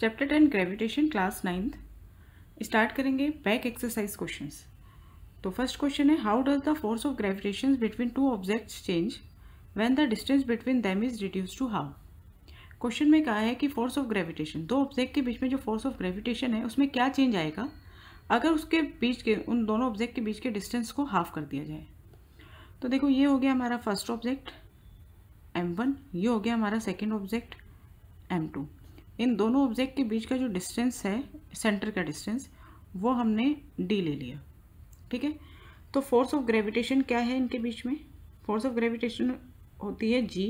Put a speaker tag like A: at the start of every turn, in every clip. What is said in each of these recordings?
A: Chapter ten gravitation class ninth start करेंगे back exercise questions तो first question है how does the force of gravitation between two objects change when the distance between them is reduce to how question में कहा है कि force of gravitation दो object के बीच में जो फोर्स ऑफ ग्रेविटेशन है उसमें क्या चेंज आएगा अगर उसके बीच के उन दोनों ऑब्जेक्ट के बीच के डिस्टेंस को हाफ कर दिया जाए तो देखो ये हो गया हमारा फर्स्ट ऑब्जेक्ट एम वन ये हो गया हमारा सेकेंड ऑब्जेक्ट एम टू इन दोनों ऑब्जेक्ट के बीच का जो डिस्टेंस है सेंटर का डिस्टेंस वो हमने डी ले लिया ठीक है तो फोर्स ऑफ ग्रेविटेशन क्या है इनके बीच में फोर्स ऑफ ग्रेविटेशन होती है जी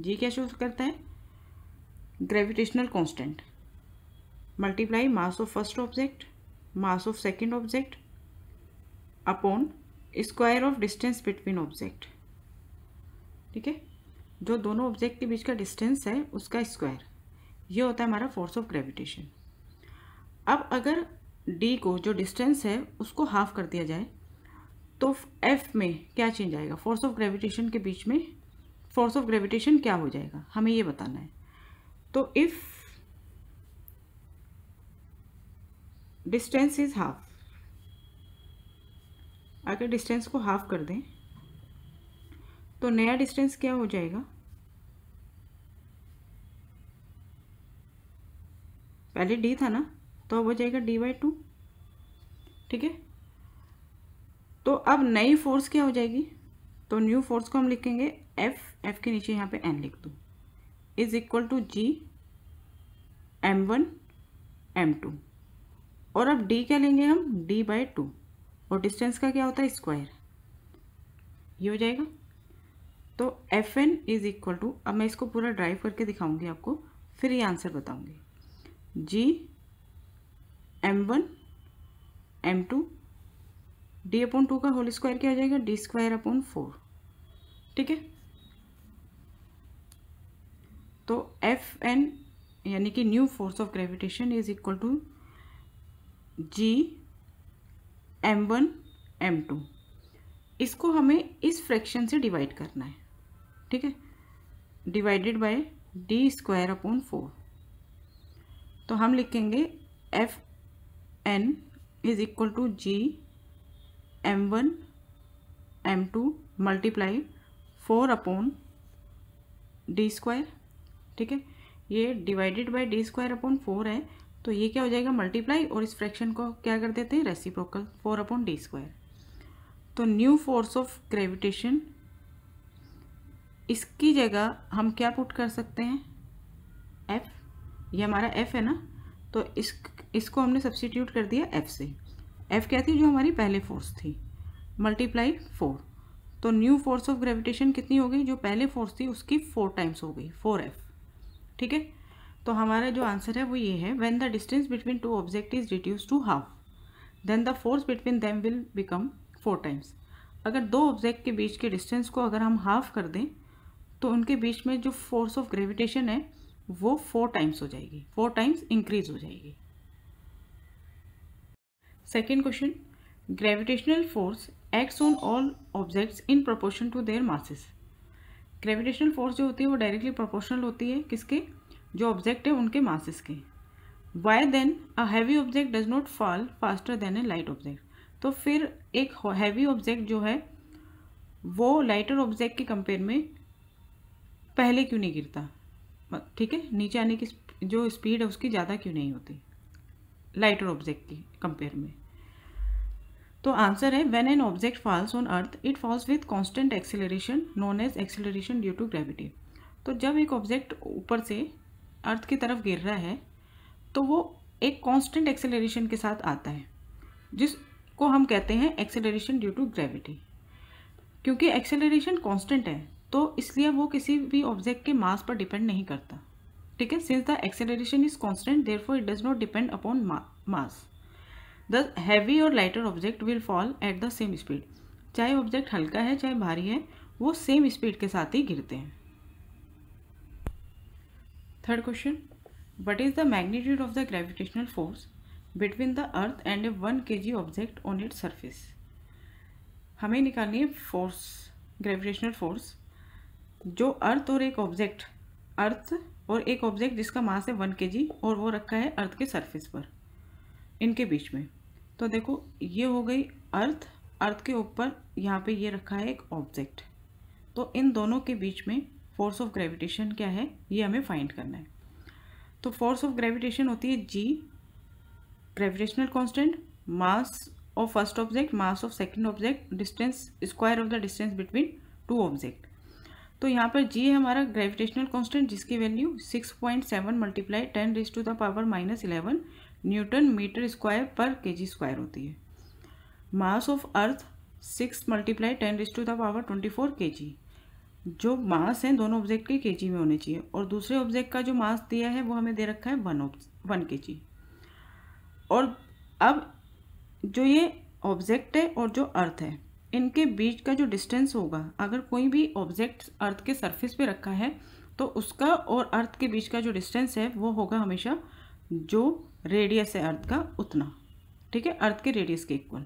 A: जी क्या शो करता है gravitational constant multiply mass of first object mass of second object upon square of distance between object ठीक है जो दोनों ऑब्जेक्ट के बीच का डिस्टेंस है उसका स्क्वायर ये होता है हमारा फोर्स ऑफ ग्रेविटेशन अब अगर डी को जो डिस्टेंस है उसको हाफ कर दिया जाए तो एफ में क्या चेंज आएगा फोर्स ऑफ ग्रेविटेशन के बीच में फोर्स ऑफ ग्रेविटेशन क्या हो जाएगा हमें ये बताना है तो इफ़ डिस्टेंस इज़ हाफ अगर डिस्टेंस को हाफ कर दें तो नया डिस्टेंस क्या हो जाएगा पहले डी था ना तो अब हो जाएगा डी बाई टू ठीक है तो अब नई फोर्स क्या हो जाएगी तो न्यू फोर्स को हम लिखेंगे एफ एफ के नीचे यहाँ पे एन लिख दूँ is equal to G M one M two और अब डी क्या लेंगे हम डी बाई टू और डिस्टेंस का क्या होता है स्क्वायर ये हो जाएगा तो F N is equal to अब मैं इसको पूरा ड्राइव करके दिखाऊंगी आपको फिर ये आंसर बताऊंगी G M one M two D upon two का होल स्क्वायर क्या हो जाएगा डी स्क्वायर अपॉन फोर ठीक है तो एफ एन यानी कि new force of gravitation is equal to G M one M two इसको हमें इस फ्रैक्शन से डिवाइड करना है ठीक है divided by D square upon four तो हम लिखेंगे F N is equal to G M one M two multiply four upon D square ठीक है ये divided by D square upon four है तो ये क्या हो जाएगा मल्टीप्लाई और इस फ्रैक्शन को क्या कर देते हैं reciprocal four upon D square तो न्यू फोर्स ऑफ ग्रेविटेशन इसकी जगह हम क्या पुट कर सकते हैं एफ ये हमारा एफ़ है ना तो इस इसको हमने सब्सिट्यूट कर दिया एफ़ से एफ़ क्या थी जो हमारी पहले फोर्स थी मल्टीप्लाई फोर तो न्यू फोर्स ऑफ ग्रेविटेशन कितनी हो गई जो पहले फोर्स थी उसकी फोर टाइम्स हो गई फोर एफ़ ठीक है तो हमारा जो आंसर है वो ये है when the distance between two object is reduce to half then the force between them will become four times अगर दो ऑब्जेक्ट के बीच के डिस्टेंस को अगर हम हाफ कर दें तो उनके बीच में जो फोर्स ऑफ ग्रेविटेशन है वो फोर टाइम्स हो जाएगी फोर टाइम्स इंक्रीज हो जाएगी second question gravitational force acts on all objects in proportion to their masses gravitational force जो होती है वो डायरेक्टली प्रोपोर्शनल होती है किसके जो ऑब्जेक्ट है उनके मासेस के why then a heavy object does not fall faster than a light object तो फिर एक हैवी ऑब्जेक्ट जो है वो लाइटर ऑब्जेक्ट के कंपेयर में पहले क्यों नहीं गिरता ठीक है नीचे आने की जो स्पीड है उसकी ज़्यादा क्यों नहीं होती लाइटर ऑब्जेक्ट की कंपेयर में तो आंसर है when an object falls on earth it falls with constant acceleration known as acceleration due to gravity तो जब एक ऑब्जेक्ट ऊपर से अर्थ की तरफ गिर रहा है तो वो एक कांस्टेंट एक्सेलरेशन के साथ आता है जिसको हम कहते हैं एक्सेलरेशन ड्यू टू ग्रेविटी क्योंकि एक्सेलरेशन कॉन्स्टेंट है तो इसलिए वो किसी भी ऑब्जेक्ट के मास पर डिपेंड नहीं करता ठीक है since the acceleration is constant therefore it does not depend upon mass the heavy और lighter object will fall at the same speed चाहे ऑब्जेक्ट हल्का है चाहे भारी है वो सेम स्पीड के साथ ही गिरते हैं third question what is the magnitude of the gravitational force between the earth and a one K G object on it surface हमें निकालनी है फोर्स ग्रेविटेशनल फोर्स जो अर्थ और एक ऑब्जेक्ट अर्थ और एक ऑब्जेक्ट जिसका मास है वन के और वो रखा है अर्थ के सरफेस पर इनके बीच में तो देखो ये हो गई अर्थ अर्थ के ऊपर यहाँ पे ये रखा है एक ऑब्जेक्ट तो इन दोनों के बीच में फोर्स ऑफ ग्रेविटेशन क्या है ये हमें फाइंड करना है तो फोर्स ऑफ ग्रेविटेशन होती है G gravitational constant mass of first object mass of second object distance square of the distance between two object तो यहाँ पर जी है हमारा ग्रेविटेशनल कांस्टेंट जिसकी value six point seven multiply ten raise to the power minus eleven newton metre square per K G square होती है mass of earth six multiply ten raise to the power twenty four K G जो मास हैं दोनों object के जी में होने चाहिए और दूसरे ऑब्जेक्ट का जो मास दिया है वो हमें दे रखा है वन वन के जी और अब जो ये ऑब्जेक्ट है और जो अर्थ है इनके बीच का जो डिस्टेंस होगा अगर कोई भी ऑब्जेक्ट अर्थ के सरफेस पे रखा है तो उसका और अर्थ के बीच का जो डिस्टेंस है वो होगा हमेशा जो रेडियस है अर्थ का उतना ठीक है अर्थ के रेडियस के इक्वल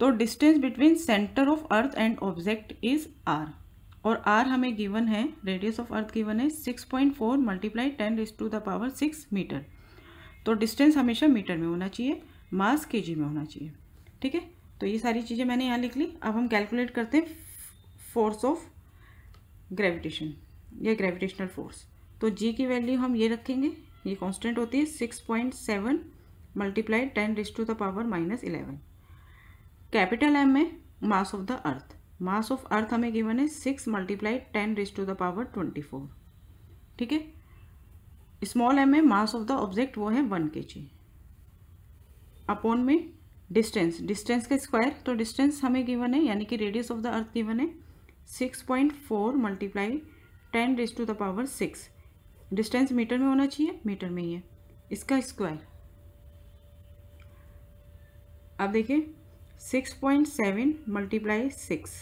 A: तो distance between centre of earth and object is R और आर हमें गिवन है रेडियस ऑफ अर्थ गिवन है six point four multiply ten is to the power six metre तो डिस्टेंस हमेशा मीटर में होना चाहिए मास के जी में होना चाहिए ठीक है तो ये सारी चीज़ें मैंने यहाँ लिख ली अब हम कैलकुलेट करते हैं फोर्स ऑफ ग्रेविटेशन या ग्रेविटेशनल फोर्स तो जी की वैल्यू हम ये रखेंगे ये कांस्टेंट होती है six point seven multiply ten raise to the power minus eleven capital M में mass of the earth mass of earth हमें गिवन है six multiply ten raise to the power twenty four ठीक है small M में mass of the object वो है one K G upon में distance distance का स्क्वायर तो डिस्टेंस हमें गिवन है यानी कि radius of the earth given है six point four multiply ten raise to the power six distance metre में होना चाहिए मीटर में ही है इसका स्क्वायर अब देखिए six point seven multiply six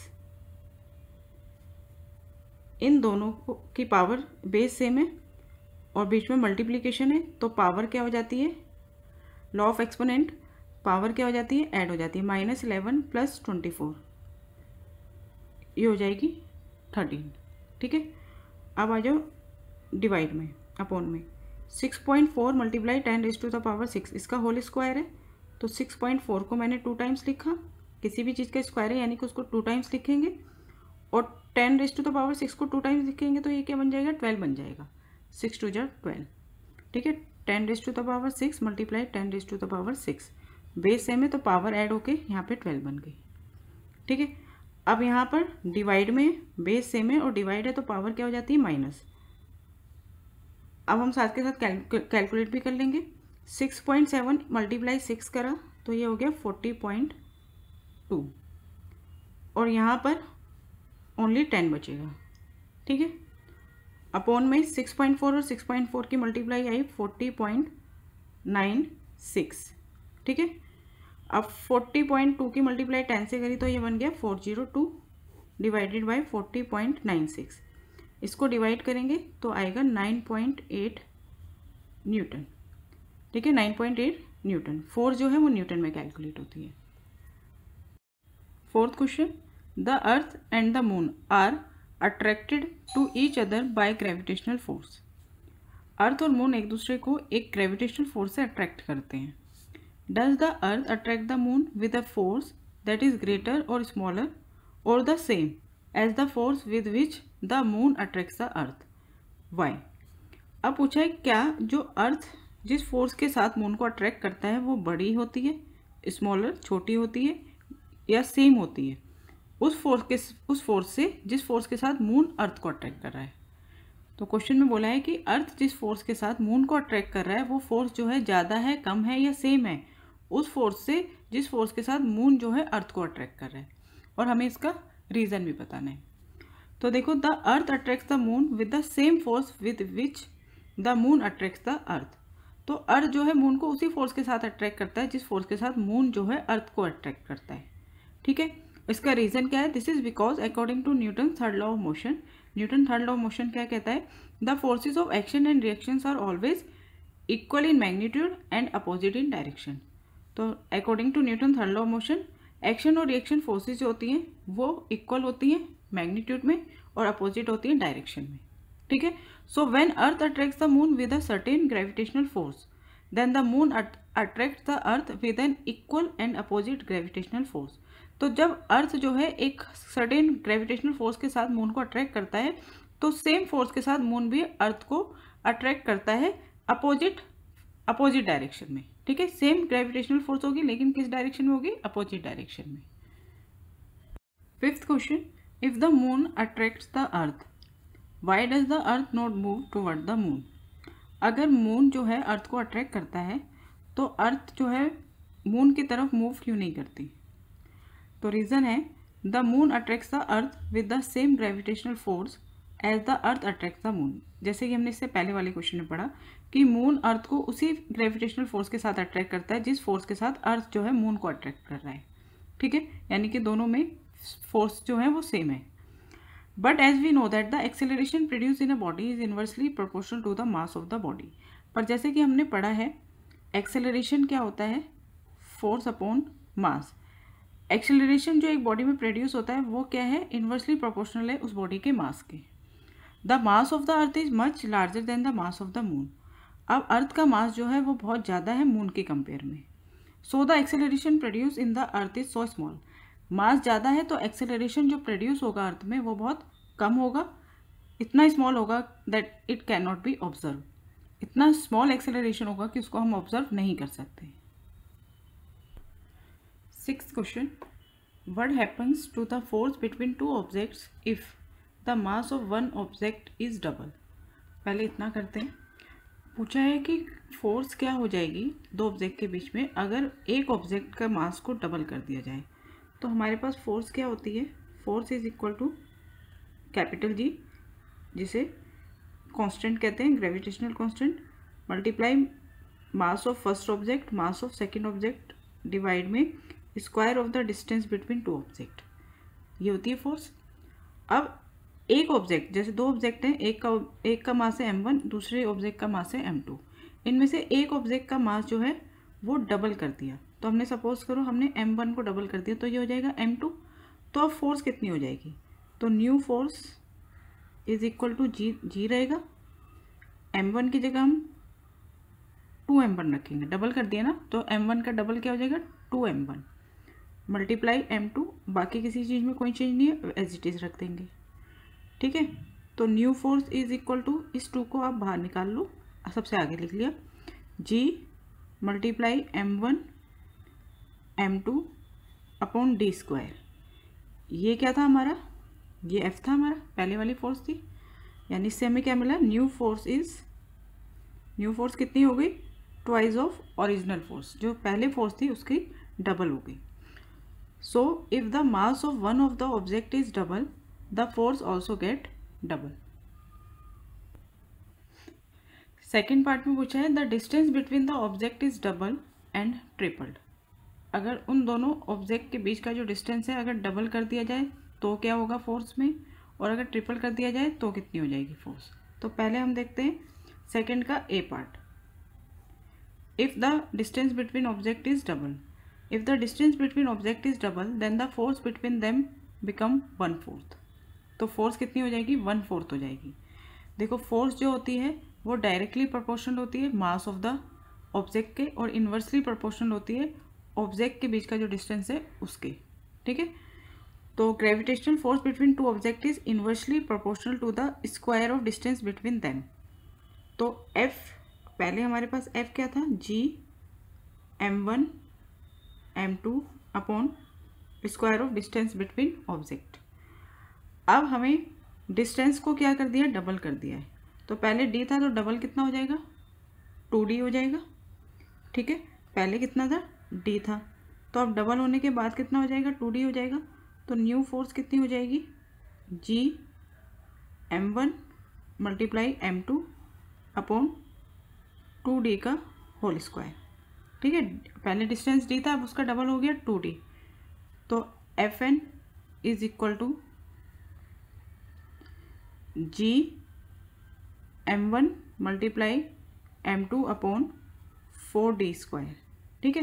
A: इन दोनों की पावर बेस सेम है और बीच में मल्टीप्लीकेशन है तो पावर क्या हो जाती है लॉ ऑफ एक्सपोनेंट पावर क्या हो जाती है ऐड हो जाती है minus eleven plus twenty four ये हो जाएगी थर्टीन ठीक है अब आ जाओ डिवाइड में अपॉन में six point four multiply ten raise to the power six इसका होल स्क्वायर है तो सिक्स पॉइंट फोर को मैंने टू टाइम्स लिखा किसी भी चीज़ का स्क्वायर है यानी कि उसको टू टाइम्स लिखेंगे और ten raise to the power six को टू टाइम्स लिखेंगे तो ये क्या बन जाएगा ट्वेल्व बन जाएगा सिक्स टू जर ट्वेल्व ठीक है ten raise to the power six multiply ten raise to the power six base same है तो पावर ऐड होके यहाँ पे ट्वेल्व बन गई ठीक है अब यहाँ पर डिवाइड में बेस सेम है और डिवाइड है तो पावर क्या हो जाती है माइनस अब हम साथ के साथ कैलकुलेट भी कर लेंगे six point seven multiply six करा तो ये हो गया फोर्टी पॉइंट टू और यहाँ पर ओनली टेन बचेगा ठीक है अपोन में सिक्स पॉइंट फोर और सिक्स पॉइंट फोर की मल्टीप्लाई आई फोर्टी पॉइंट नाइन सिक्स ठीक है अब फोर्टी पॉइंट टू की मल्टीप्लाई टेन से करी तो ये बन गया four zero two divided by forty point nine six इसको डिवाइड करेंगे तो आएगा नाइन पॉइंट एट न्यूटन ठीक है nine point eight newton force जो है वो न्यूटन में कैलकुलेट होती है fourth question the earth and the moon are attracted to each other by gravitational force earth और मून एक दूसरे को एक ग्रेविटेशनल फोर्स से अट्रैक्ट करते हैं does the earth attract the moon with a force that is greater or smaller or the same as the force with which the moon attracts the earth why अब पूछा है क्या जो अर्थ जिस force के साथ मून को अट्रैक्ट करता है वो बड़ी होती है स्मॉलर छोटी होती है या सेम होती है उस फोर्स के उस फोर्स से जिस फोर्स के साथ मून अर्थ को अट्रैक्ट कर रहा है तो क्वेश्चन में बोला है कि अर्थ जिस फोर्स के साथ मून को अट्रैक्ट कर रहा है वो फोर्स जो है ज़्यादा है कम है या सेम है उस फोर्स से जिस फोर्स के साथ मून जो है अर्थ को अट्रैक्ट कर रहा है और हमें इसका रीज़न भी बताना है तो देखो the earth attracts the moon with the same force with which the moon attracts the earth तो अर्थ जो है मून को उसी फोर्स के साथ अट्रैक्ट करता है जिस फोर्स के साथ मून जो है अर्थ को अट्रैक्ट करता है ठीक है इसका रीज़न क्या है this is because according to Newton third law of motion Newton third law of motion क्या कहता है the forces of action and reactions are always equal in magnitude and opposite in direction तो according to Newton third law motion action और reaction forces जो होती हैं वो equal होती हैं मैग्नीट्यूड में और अपोजिट होती हैं डायरेक्शन में ठीक है so when earth attract the moon with a certain gravitational force then the moon attract the earth with an equal and opposite gravitational force तो जब अर्थ जो है एक सर्टेन ग्रेविटेशनल फोर्स के साथ मून को अट्रैक्ट करता है तो सेम फोर्स के साथ मून भी अर्थ को अट्रैक्ट करता है अपोजिट अपोजिट डायरेक्शन में ठीक है सेम ग्रेविटेशनल फोर्स होगी लेकिन किस डायरेक्शन में होगी अपोजिट डायरेक्शन में fifth question if the moon attracts the earth why does the earth not move toward the moon अगर मून जो है अर्थ को अट्रैक्ट करता है तो अर्थ जो है मून की तरफ मूव क्यों नहीं करती तो रीज़न है the moon attracts the earth with the same gravitational force as the earth attract the moon जैसे कि हमने इससे पहले वाले क्वेश्चन में पढ़ा कि मून अर्थ को उसी ग्रेविटेशनल फोर्स के साथ अट्रैक्ट करता है जिस फोर्स के साथ अर्थ जो है मून को अट्रैक्ट कर रहा है ठीक है यानी कि दोनों में फोर्स जो है वो सेम है but as we know that the acceleration produce in a body is inversely proportional to the mass of the body पर जैसे कि हमने पढ़ा है एक्सेलरेशन क्या होता है फोर्स अपॉन मास एक्सेलरेशन जो एक बॉडी में प्रोड्यूस होता है वो क्या है इन्वर्सली प्रोपोर्शनल है उस बॉडी के मास के the mass of the earth is much larger than the mass of the moon अब अर्थ का मास जो है वो बहुत ज़्यादा है मून के कंपेयर में so the acceleration produce in the earth is so small mass ज़्यादा है तो एक्सेलरेशन जो प्रोड्यूस होगा अर्थ में वो बहुत कम होगा इतना स्मॉल होगा that it can not be observe इतना स्मॉल एक्सेलरेशन होगा कि उसको हम ऑब्जर्व नहीं कर सकते six question what happens to the force between two objects if the mass of one object is double पहले इतना करते हैं पूछा है कि फोर्स क्या हो जाएगी दो ऑब्जेक्ट के बीच में अगर एक ऑब्जेक्ट का मास को डबल कर दिया जाए तो हमारे पास फोर्स क्या होती है force is equal to capital G जिसे कांस्टेंट कहते हैं gravitational constant multiply mass of first object mass of second object divide में square of the distance between two object ये होती है फोर्स अब एक ऑब्जेक्ट जैसे दो ऑब्जेक्ट हैं एक का एक का मास है एम वन दूसरे ऑब्जेक्ट का मास है एम टू इनमें से एक ऑब्जेक्ट का मास जो है वो डबल कर दिया तो हमने सपोज करो हमने एम वन को डबल कर दिया तो ये हो जाएगा एम टू तो अब फोर्स कितनी हो जाएगी तो new force is equal to G G रहेगा एम वन की जगह हम टू एम वन रखेंगे डबल कर दिया ना तो एम वन का डबल क्या हो जाएगा two M one multiply M two बाकी किसी चीज़ में कोई चेंज नहीं है एज इट इज़ रख देंगे ठीक है तो new force is equal to इस टू को आप बाहर निकाल लो सबसे आगे लिख लिया G multiply M one M two upon D square ये क्या था हमारा ये एफ था हमारा पहले वाली फोर्स थी यानी इससे हमें क्या मिला new force is new force कितनी हो गई ट्वाइज ऑफ ओरिजिनल फोर्स जो पहले फोर्स थी उसकी डबल हो गई so if the mass of one of the object is double the force also get double second part में पूछा है the distance between the object is double and tripled अगर उन दोनों ऑब्जेक्ट के बीच का जो डिस्टेंस है अगर डबल कर दिया जाए तो क्या होगा फोर्स में और अगर ट्रिपल कर दिया जाए तो कितनी हो जाएगी फोर्स तो पहले हम देखते हैं सेकेंड का A part if the distance between object is double if the distance between object is double then the force between them become one fourth तो फोर्स कितनी हो जाएगी वन फोर्थ हो जाएगी देखो फोर्स जो होती है वो डायरेक्टली प्रोपोर्शनल होती है मास ऑफ द ऑब्जेक्ट के और इन्वर्सली प्रोपोर्शनल होती है ऑब्जेक्ट के बीच का जो डिस्टेंस है उसके ठीक है तो gravitational force between two object is inversely proportional to the square of distance between them तो एफ पहले हमारे पास एफ क्या था G M one M two upon square of distance between object अब हमें डिस्टेंस को क्या कर दिया डबल कर दिया है तो पहले डी था तो डबल कितना हो जाएगा टू डी हो जाएगा ठीक है पहले कितना था डी था तो अब डबल होने के बाद कितना हो जाएगा टू डी हो जाएगा तो न्यू फोर्स कितनी हो जाएगी G M one multiply M two upon two D का होल स्क्वायर ठीक है पहले डिस्टेंस डी था अब उसका डबल हो गया टू डी तो F N is equal to G M one multiply M two upon four D square ठीक है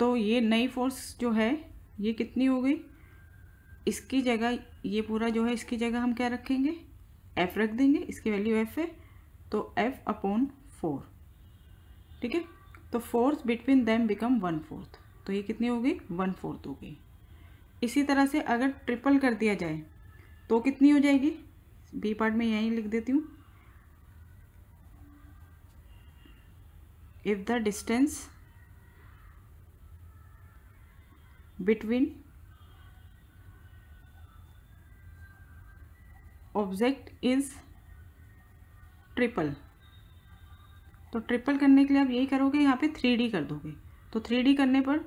A: तो ये नई फोर्स जो है ये कितनी हो गई इसकी जगह ये पूरा जो है इसकी जगह हम क्या रखेंगे एफ रख देंगे इसकी वैल्यू एफ है तो एफ अपॉन फोर ठीक है तो force between them become one fourth तो ये कितनी हो गई वन फोर्थ हो गई इसी तरह से अगर ट्रिपल कर दिया जाए तो कितनी हो जाएगी बी पार्ट में यहीं लिख देती हूँ if the distance between object is triple तो ट्रिपल करने के लिए आप यही करोगे यहाँ पे थ्री डी कर दोगे तो थ्री डी करने पर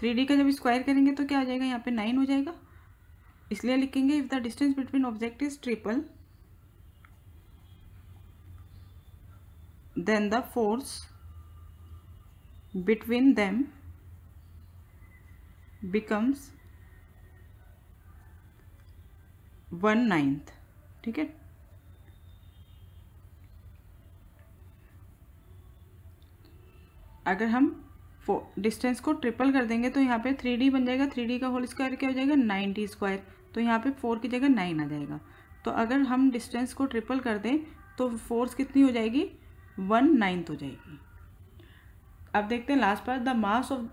A: थ्री डी का जब स्क्वायर करेंगे तो क्या आ जाएगा यहाँ पे नाइन हो जाएगा इसलिए लिखेंगे if the distance between object is triple then the force between them becomes one ninth ठीक है अगर हम डिस्टेंस को ट्रिपल कर देंगे तो यहाँ पे थ्री डी बन जाएगा थ्री डी का होल स्क्वायर क्या हो जाएगा नाइन्टी स्क्वायर तो यहाँ पे फोर की जगह नाइन आ जाएगा तो अगर हम डिस्टेंस को ट्रिपल कर दें तो फोर्स कितनी हो जाएगी वन नाइन्थ हो जाएगी अब देखते हैं लास्ट पर the mass of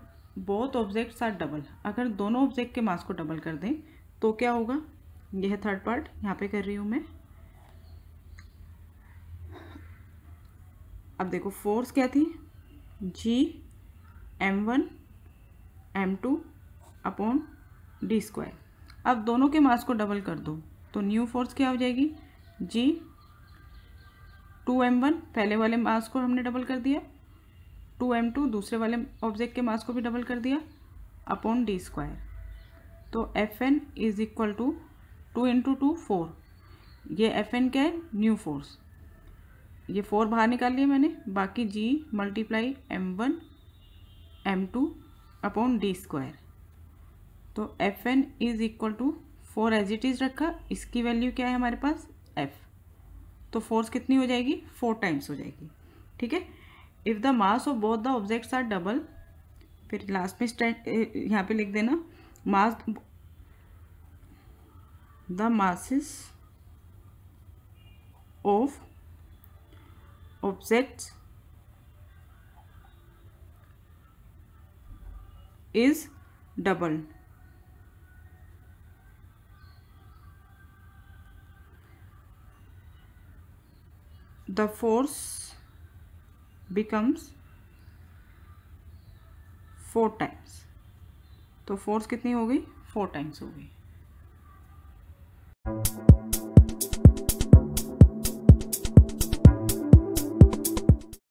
A: both objects are double अगर दोनों ऑब्जेक्ट के मास को डबल कर दें तो क्या होगा यह थर्ड पार्ट यहाँ पे कर रही हूँ मैं अब देखो फोर्स क्या थी G M one M two upon D square अब दोनों के मास को डबल कर दो तो न्यू फोर्स क्या हो जाएगी जी टू एम वन पहले वाले मास को हमने डबल कर दिया टू एम टू दूसरे वाले ऑब्जेक्ट के मास को भी डबल कर दिया अपॉन डी स्क्वायर तो F N is equal to two into two four ये एफ एन क्या है न्यू फोर्स ये फोर बाहर निकाल लिए मैंने बाकी G multiply M one M two upon D square तो F N is equal to four as it is रखा इसकी वैल्यू क्या है हमारे पास एफ तो फोर्स कितनी हो जाएगी फोर टाइम्स हो जाएगी ठीक है if the mass of both the objects are double फिर लास्ट में स्टैंड यहाँ पे लिख देना mass the masses of object is double the force becomes four times. तो फोर्स कितनी हो गई फोर टाइम्स हो गई